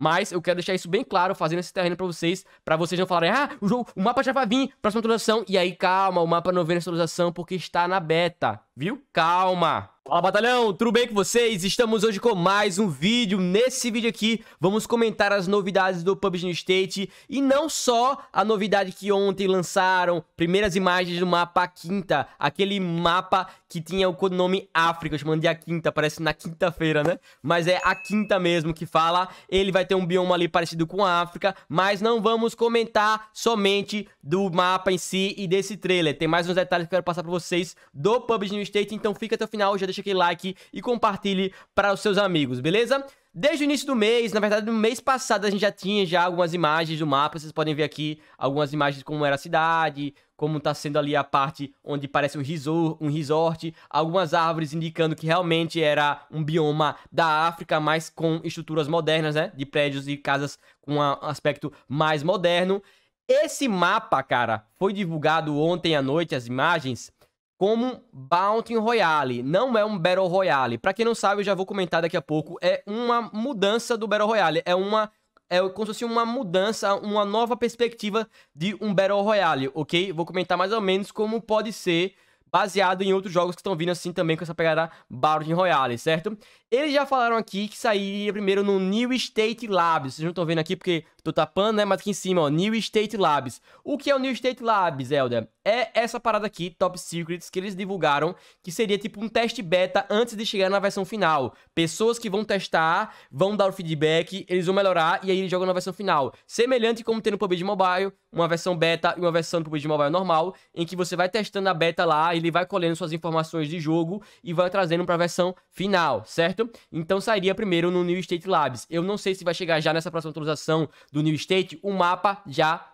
Mas eu quero deixar isso bem claro, fazendo esse terreno pra vocês, pra vocês não falarem, ah, o jogo, o mapa já vai vir, próxima atualização. E aí, calma, o mapa não vem nessa atualização porque está na beta viu? Calma! Fala batalhão, tudo bem com vocês? Estamos hoje com mais um vídeo. Nesse vídeo aqui, vamos comentar as novidades do PUBG New State e não só a novidade que ontem lançaram, primeiras imagens do mapa Quinta, aquele mapa que tinha o codinome África, eu chamando de A Quinta, parece na quinta-feira, né? Mas é A Quinta mesmo que fala, ele vai ter um bioma ali parecido com a África, mas não vamos comentar somente do mapa em si e desse trailer. Tem mais uns detalhes que eu quero passar pra vocês do PUBG New State, então fica até o final, já deixa aquele like e compartilhe para os seus amigos, beleza? Desde o início do mês, na verdade no mês passado a gente já tinha já algumas imagens do mapa, vocês podem ver aqui algumas imagens como era a cidade, como está sendo ali a parte onde parece um resort, um resort, algumas árvores indicando que realmente era um bioma da África, mas com estruturas modernas, né, de prédios e casas com um aspecto mais moderno. Esse mapa, cara, foi divulgado ontem à noite as imagens como Bounty Royale. Não é um Battle Royale. Para quem não sabe, eu já vou comentar daqui a pouco. É uma mudança do Battle Royale. É uma é como se fosse uma mudança, uma nova perspectiva de um Battle Royale, ok? Vou comentar mais ou menos como pode ser baseado em outros jogos que estão vindo assim também com essa pegada Battle Royale, certo? Eles já falaram aqui que sairia primeiro no New State Labs. Vocês não estão vendo aqui porque tô tapando, né? Mas aqui em cima, ó, New State Labs. O que é o New State Labs, Elder? é essa parada aqui, Top Secrets, que eles divulgaram, que seria tipo um teste beta antes de chegar na versão final. Pessoas que vão testar, vão dar o feedback, eles vão melhorar e aí eles jogam na versão final. Semelhante como tem no PUBG Mobile, uma versão beta e uma versão do PUBG Mobile normal, em que você vai testando a beta lá, ele vai colhendo suas informações de jogo e vai trazendo para a versão final, certo? Então sairia primeiro no New State Labs. Eu não sei se vai chegar já nessa próxima atualização do New State, o mapa já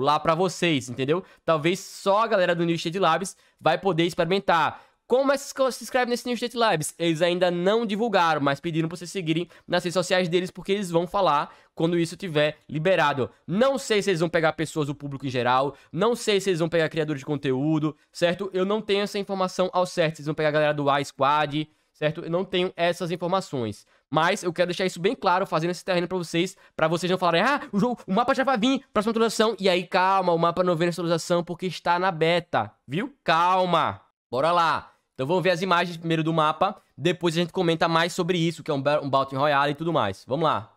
lá para vocês, entendeu? Talvez só a galera do New State Labs vai poder experimentar. Como é que se inscreve nesse New State Labs? Eles ainda não divulgaram, mas pediram para vocês seguirem nas redes sociais deles, porque eles vão falar quando isso tiver liberado. Não sei se eles vão pegar pessoas do público em geral, não sei se eles vão pegar criadores de conteúdo, certo? Eu não tenho essa informação ao certo. Se eles vão pegar a galera do iSquad, certo? Eu não tenho essas informações. Mas eu quero deixar isso bem claro, fazendo esse terreno pra vocês, pra vocês não falarem, ah, o, jogo, o mapa já vai vir, próxima atualização. E aí, calma, o mapa não vem na atualização porque está na beta, viu? Calma! Bora lá! Então vamos ver as imagens primeiro do mapa, depois a gente comenta mais sobre isso, que é um, um Battle Royale e tudo mais. Vamos lá!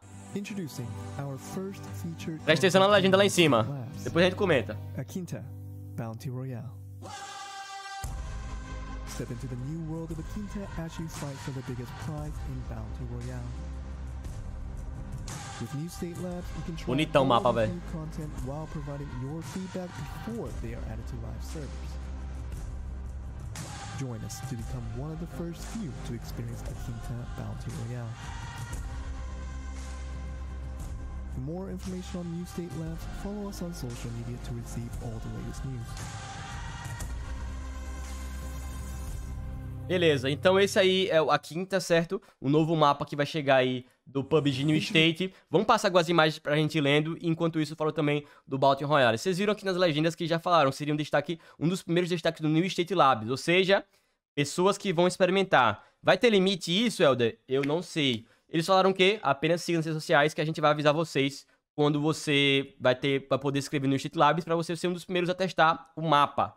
Presta atenção na legenda lá em cima, depois a gente comenta. A Quinta Bounty Royale. Step into the new world of the Quintet as you fight for the biggest prize in Bounty Royale. With new state labs, you can try all mapa, new content while providing your feedback before they are added to live servers. Join us to become one of the first few to experience the Quintet Bounty Royale. For more information on New State Labs, follow us on social media to receive all the latest news. Beleza, então esse aí é a quinta, certo? O novo mapa que vai chegar aí do PUBG New State. Vamos passar algumas imagens pra gente lendo, enquanto isso eu falo também do Baltimore Royale. Vocês viram aqui nas legendas que já falaram, seria um destaque, um dos primeiros destaques do New State Labs, ou seja, pessoas que vão experimentar. Vai ter limite isso, Helder? Eu não sei. Eles falaram que apenas sigam nas redes sociais que a gente vai avisar vocês quando você vai ter vai poder escrever no State Labs para você ser um dos primeiros a testar o mapa.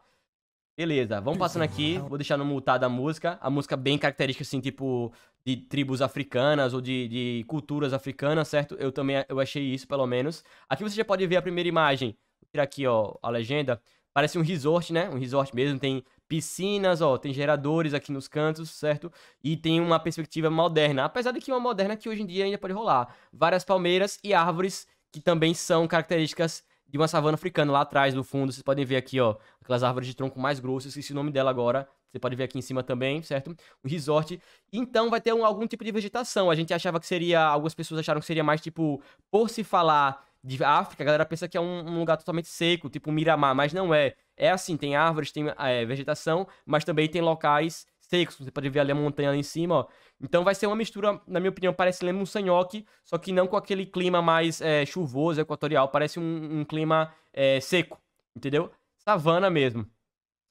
Beleza, vamos passando aqui. Vou deixar no multado a música. A música bem característica, assim, tipo, de tribos africanas ou de, de culturas africanas, certo? Eu também eu achei isso, pelo menos. Aqui você já pode ver a primeira imagem. Vou tirar aqui, ó, a legenda. Parece um resort, né? Um resort mesmo. Tem piscinas, ó, tem geradores aqui nos cantos, certo? E tem uma perspectiva moderna. Apesar de que uma moderna que hoje em dia ainda pode rolar. Várias palmeiras e árvores que também são características de uma savana africana lá atrás, no fundo. Vocês podem ver aqui, ó, aquelas árvores de tronco mais grosso, esqueci o nome dela agora. Você pode ver aqui em cima também, certo? Um resort. Então vai ter um, algum tipo de vegetação. A gente achava que seria. Algumas pessoas acharam que seria mais tipo. Por se falar de África, a galera pensa que é um, um lugar totalmente seco, tipo Miramar, mas não é. É assim, tem árvores, tem é, vegetação, mas também tem locais secos. Você pode ver ali a montanha lá em cima, ó. Então vai ser uma mistura, na minha opinião, parece lembra um sanhoque, só que não com aquele clima mais é, chuvoso, equatorial. Parece um, um clima é, seco, entendeu? Savana mesmo.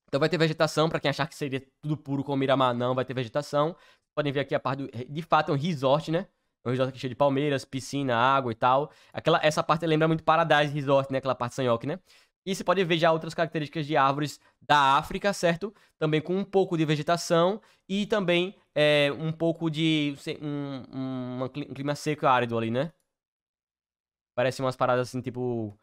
Então vai ter vegetação, para quem achar que seria tudo puro com Miramar, não, vai ter vegetação. Podem ver aqui a parte do... De fato, é um resort, né? É um resort aqui cheio de palmeiras, piscina, água e tal. Aquela, essa parte lembra muito Paradise Resort, né? Aquela parte de Sanhoque, né? E você pode ver já outras características de árvores da África, certo? Também com um pouco de vegetação e também é, um pouco de um, um, um clima seco árido ali, né? Parece umas paradas assim, tipo,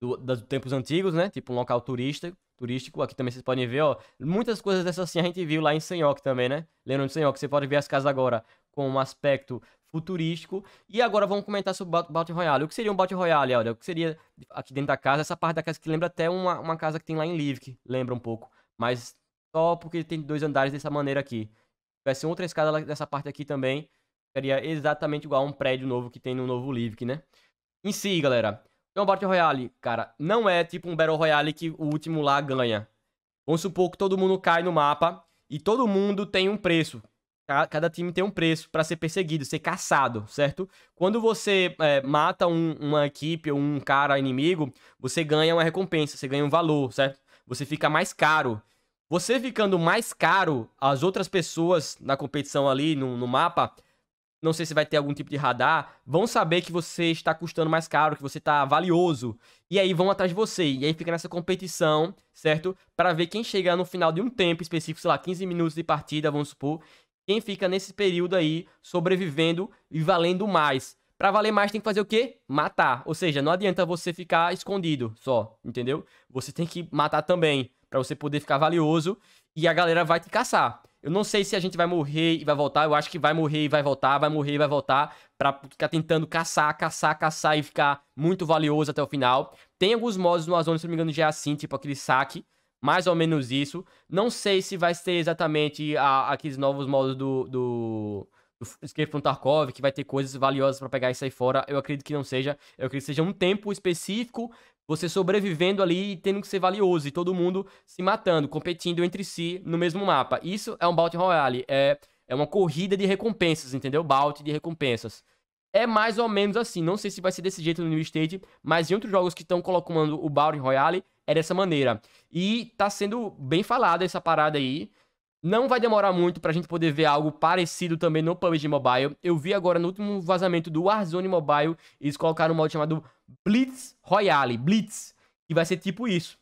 do, dos tempos antigos, né? Tipo um local turista, turístico. Aqui também vocês podem ver, ó. Muitas coisas dessas assim a gente viu lá em Senhoque também, né? Lembrando de Senhoque, você pode ver as casas agora com um aspecto futurístico. E agora vamos comentar sobre o Battle Royale. O que seria um Battle Royale, olha O que seria aqui dentro da casa? Essa parte da casa que lembra até uma, uma casa que tem lá em Livik, lembra um pouco. Mas só porque tem dois andares dessa maneira aqui. Se tivesse outra escada dessa parte aqui também, seria exatamente igual a um prédio novo que tem no novo Livik, né? Em si, galera, é um Battle Royale, cara, não é tipo um Battle Royale que o último lá ganha. Vamos supor que todo mundo cai no mapa e todo mundo tem um preço cada time tem um preço para ser perseguido, ser caçado, certo? Quando você é, mata um, uma equipe ou um cara inimigo, você ganha uma recompensa, você ganha um valor, certo? Você fica mais caro. Você ficando mais caro, as outras pessoas na competição ali, no, no mapa, não sei se vai ter algum tipo de radar, vão saber que você está custando mais caro, que você está valioso. E aí vão atrás de você. E aí fica nessa competição, certo? Para ver quem chega no final de um tempo específico, sei lá, 15 minutos de partida, vamos supor, quem fica nesse período aí sobrevivendo e valendo mais. Para valer mais tem que fazer o quê? Matar. Ou seja, não adianta você ficar escondido só, entendeu? Você tem que matar também para você poder ficar valioso e a galera vai te caçar. Eu não sei se a gente vai morrer e vai voltar. Eu acho que vai morrer e vai voltar, vai morrer e vai voltar para ficar tentando caçar, caçar, caçar e ficar muito valioso até o final. Tem alguns modos no Azone, se não me engano, já é assim, tipo aquele saque mais ou menos isso. Não sei se vai ser exatamente a, aqueles novos modos do, do, do Escape from Tarkov, que vai ter coisas valiosas para pegar e sair fora. Eu acredito que não seja. Eu acredito que seja um tempo específico, você sobrevivendo ali e tendo que ser valioso, e todo mundo se matando, competindo entre si no mesmo mapa. Isso é um Bounty Royale, é, é uma corrida de recompensas, entendeu? Bounty de recompensas é mais ou menos assim. Não sei se vai ser desse jeito no New State, mas em outros jogos que estão colocando o Battle Royale, é dessa maneira. E tá sendo bem falada essa parada aí. Não vai demorar muito pra gente poder ver algo parecido também no PUBG Mobile. Eu vi agora no último vazamento do Warzone Mobile, eles colocaram um modo chamado Blitz Royale, Blitz, que vai ser tipo isso.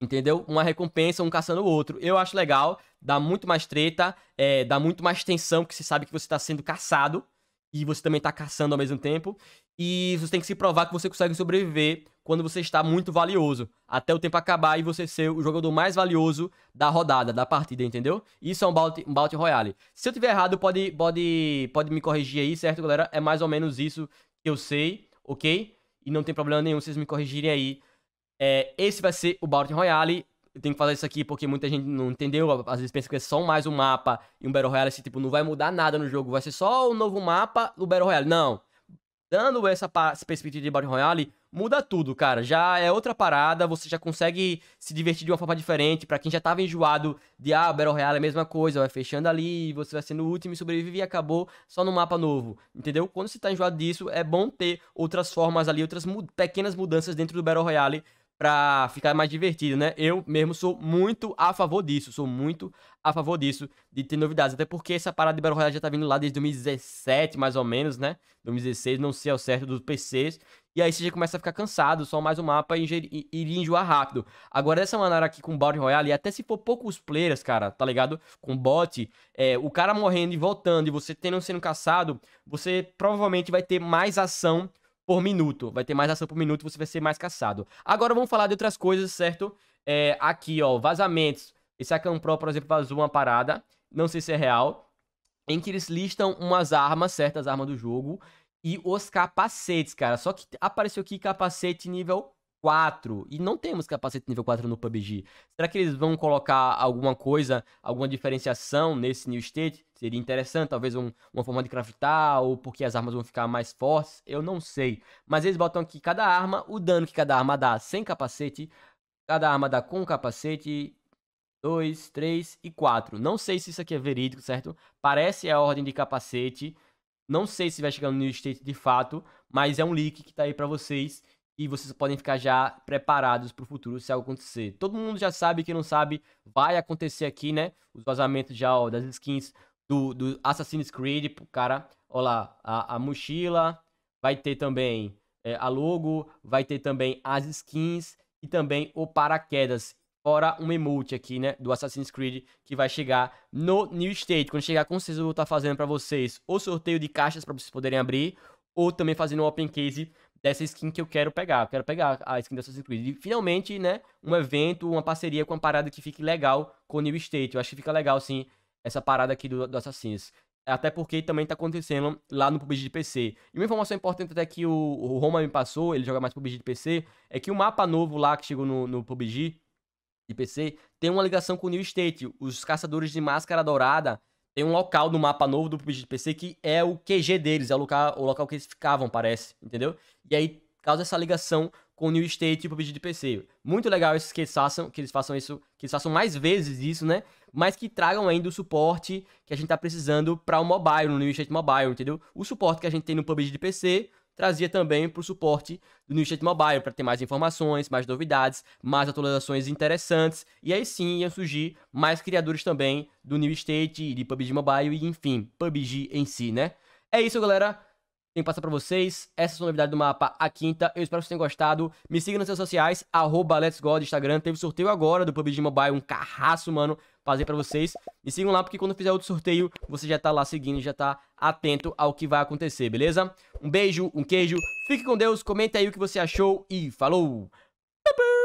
Entendeu? Uma recompensa, um caçando o outro. Eu acho legal, dá muito mais treta, é, dá muito mais tensão, porque você sabe que você tá sendo caçado e você também tá caçando ao mesmo tempo. E você tem que se provar que você consegue sobreviver quando você está muito valioso. Até o tempo acabar e você ser o jogador mais valioso da rodada, da partida, entendeu? Isso é um Bounty, um bounty Royale. Se eu tiver errado, pode, pode, pode me corrigir aí, certo, galera? É mais ou menos isso que eu sei, ok? E não tem problema nenhum vocês me corrigirem aí. É, esse vai ser o Bounty Royale eu tenho que fazer isso aqui porque muita gente não entendeu. Às vezes pensa que é só mais um mapa e um Battle Royale, assim, tipo, não vai mudar nada no jogo, vai ser só um novo mapa do Battle Royale. Não. Dando essa perspectiva de Battle Royale, muda tudo, cara. Já é outra parada, você já consegue se divertir de uma forma diferente. Para quem já tava enjoado de, ah, Battle Royale é a mesma coisa, vai fechando ali, você vai sendo o último e sobrevive e acabou só no mapa novo, entendeu? Quando você tá enjoado disso, é bom ter outras formas ali, outras mu pequenas mudanças dentro do Battle Royale para ficar mais divertido, né? Eu mesmo sou muito a favor disso, sou muito a favor disso, de ter novidades. Até porque essa parada de Battle Royale já tá vindo lá desde 2017, mais ou menos, né? 2016, não sei ao certo, dos PCs. E aí você já começa a ficar cansado, só mais um mapa e iria enjoar rápido. Agora, dessa maneira aqui com Battle Royale, e até se for poucos players, cara, tá ligado? Com bot, é, o cara morrendo e voltando, e você tendo sendo caçado, você provavelmente vai ter mais ação por minuto. Vai ter mais ação por minuto, você vai ser mais caçado. Agora vamos falar de outras coisas, certo? É, aqui, ó, vazamentos. Esse Akan é Pro, por exemplo, vazou uma parada, não sei se é real, em que eles listam umas armas, certas armas do jogo, e os capacetes, cara. Só que apareceu aqui capacete nível 4 e não temos capacete nível 4 no PUBG. Será que eles vão colocar alguma coisa, alguma diferenciação nesse new state? Seria interessante, talvez um, uma forma de craftar ou porque as armas vão ficar mais fortes, eu não sei. Mas eles botam aqui cada arma, o dano que cada arma dá sem capacete, cada arma dá com capacete, 2, 3 e 4. Não sei se isso aqui é verídico, certo? Parece a ordem de capacete. Não sei se vai chegar no new state de fato, mas é um leak que tá aí para vocês e vocês podem ficar já preparados para o futuro se algo acontecer. Todo mundo já sabe, quem não sabe, vai acontecer aqui, né? Os vazamentos já ó, das skins do, do Assassin's Creed, cara, Olha lá, a, a mochila, vai ter também é, a logo, vai ter também as skins e também o paraquedas. Fora um emote aqui, né, do Assassin's Creed, que vai chegar no New State. Quando chegar, com certeza eu vou estar tá fazendo para vocês o sorteio de caixas para vocês poderem abrir, ou também fazendo um open case dessa skin que eu quero pegar. Eu quero pegar a skin da Assassin's Creed. E finalmente, né, um evento, uma parceria com uma parada que fique legal com o New State. Eu acho que fica legal, sim, essa parada aqui do, do Assassin's. Até porque também tá acontecendo lá no PUBG de PC. E uma informação importante até que o, o Roma me passou, ele joga mais PUBG de PC, é que o mapa novo lá que chegou no, no PUBG de PC tem uma ligação com o New State. Os caçadores de máscara dourada tem um local no mapa novo do PUBG de PC que é o QG deles, é o local, o local que eles ficavam, parece, entendeu? E aí causa essa ligação com o New State e o PUBG de PC. Muito legal esses que eles façam, que eles façam isso, que eles façam mais vezes isso, né? Mas que tragam ainda o suporte que a gente tá precisando para o mobile, no New State Mobile, entendeu? O suporte que a gente tem no PUBG de PC, trazia também para o suporte do New State Mobile, para ter mais informações, mais novidades, mais atualizações interessantes, e aí sim iam surgir mais criadores também do New State, de PUBG Mobile e enfim, PUBG em si, né? É isso, galera. Tenho que passar para vocês. Essa é a novidade do mapa, a quinta. Eu espero que vocês tenham gostado. Me siga nas redes sociais, arroba Let's Instagram. Teve sorteio agora do PUBG Mobile, um carraço, mano fazer para vocês. E sigam lá, porque quando fizer outro sorteio, você já tá lá seguindo, já tá atento ao que vai acontecer, beleza? Um beijo, um queijo, fique com Deus, comenta aí o que você achou e falou! Tchau!